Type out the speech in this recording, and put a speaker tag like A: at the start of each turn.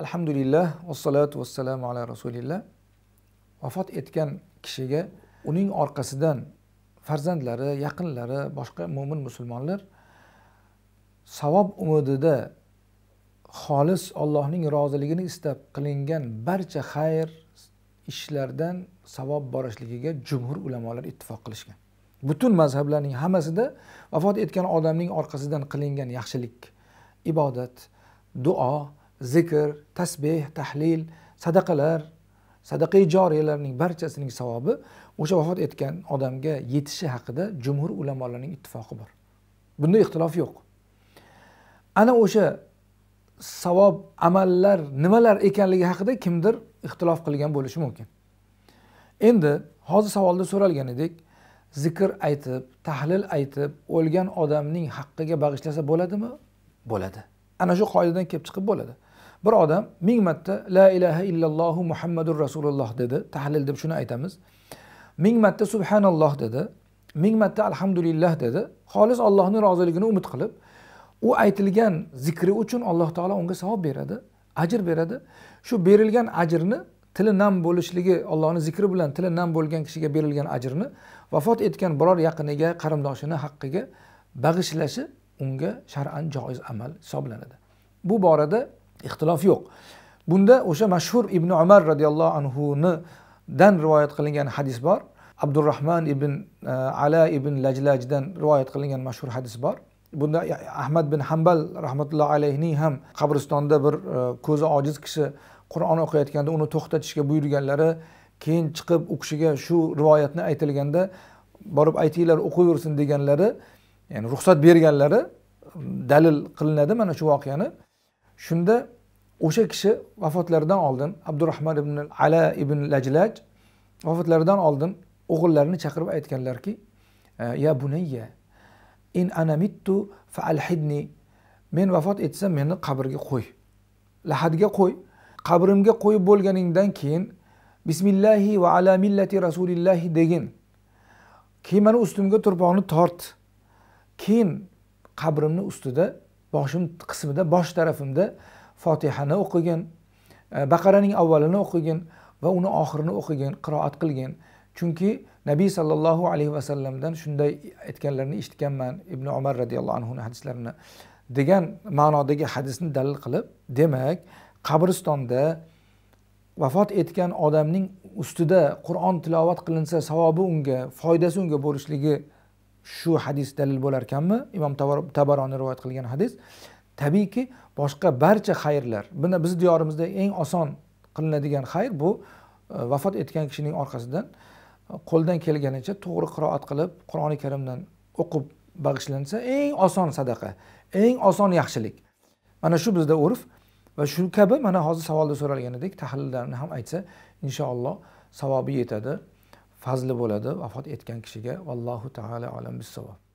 A: alhamdulillah vassalatu vassalamu ala rasulillah vafot etgan kishiga uning orqasidan farzandlari yaqinlari boshqa mo'min musulmonlar savob umidida xolis ollohning roziligini istab qilingan barcha xayr ishlardan savob borishligiga jumhur ulamolar ittifoq qilishgan butun mazhablarning hammasida vafot etgan odamning orqasidan qilingan yaxshilik ibodat duo zikr tasbeh tahlil sadaqalar sadaqai joriyalarning barchasining savobi o'sha vafot etgan odamga yetishi haqida jumhur ulamolarning ittifoqi bor bunda ixtilof yo'q ana o'sha savob amallar nimalar ekanligi haqida kimdir ixtilof qilgan bo'lishi mumkin endi hozir savolda so'ralgan edik zikr aytib tahlil aytib o'lgan odamning haqqiga bag'ishlasa bo'ladimi bo'ladi ana shu qoidadan kelib chiqib bo'ladi bir odam ming marta la ilaha illallohu muhammadur rasululloh dedi tahlil deb shuni aytamiz ming marta subhanalloh dedi ming marta alhamdulillah dedi xolis allohni roziligini umid qilib u aytilgan zikri uchun alloh taolo unga savob beradi ajr beradi shu berilgan ajrni tili nam bo'lishligi allohni zikri bilan tili nam bo'lgan kishiga berilgan ajrni vafot etgan biror yaqiniga qarindoshini haqqiga bag'ishlashi unga shar'an joiz amal hisoblanadi bu borada ixtilof yo'q bunda o'sha mashhur ibn umar roziyallohu anhudan rivoyat qilingan hadis bor abdurahmon ibn e, ala ibn lajlajdan rivoyat qilingan mashhur hadis bor bunda ahmad bin hambal rahmatullohi alayhining ham qabristonda bir e, ko'zi ojiz kishi qur'on o'qiyotganda uni to'xtatishga buyurganlari keyin chiqib u kishiga shu rivoyatni aytilganda borib aytinglar o'qiyversin deganlari ya'ni ruxsat berganlari dalil qilinadi mana shu voqeani shunda o'sha kishi vafotlaridan oldin abdurahmon ibn ala ibn lajlaj vafotlaridan oldin o'g'illarini chaqirib aytganlarki e, ya bunayya in anamittu fa alhidni men vafot etsam meni qabrga qo'y lahadga qo'y qabrimga qo'yib bo'lganingdan keyin bismillahi va ala millati rasulillahi degin keyin mani ustimga turpoqni tort keyin qabrimni ustida boshim qismida bosh tarafimda fotihani o'qigin e, baqaraning avvalini o'qigin va uni oxirini o'qigin qiroat qilgin chunki nabiy sollallohu alayhi vasallamdan shunday aytganlarini eshitganman ibn umar roziyallohu anhuni hadislarini degan ma'nodagi hadisni dalil qilib demak qabristonda vafot etgan odamning ustida qur'on tilovat qilinsa savobi unga foydasi unga bo'lishligi shu hadis dalil bo'lar ekanmi imom tabaroni rivoyat qilgan hadis tabiiyki boshqa barcha xayrlar buni bizni diyorimizda eng oson qilinadigan xayr bu e, vafot etgan kishining orqasidan e, qo'ldan kelganicha to'g'ri qiroat qilib qur'oni karimdan o'qib bag'ishlansa eng oson sadaqa eng oson yaxshilik mana shu bizda urf va shu kabi mana hozir savolda so'ralganidek tahlillarni ham aytsa inshaalloh savobi yetadi fazli bo'ladi vafot etgan kishiga allohu taala alam bissavob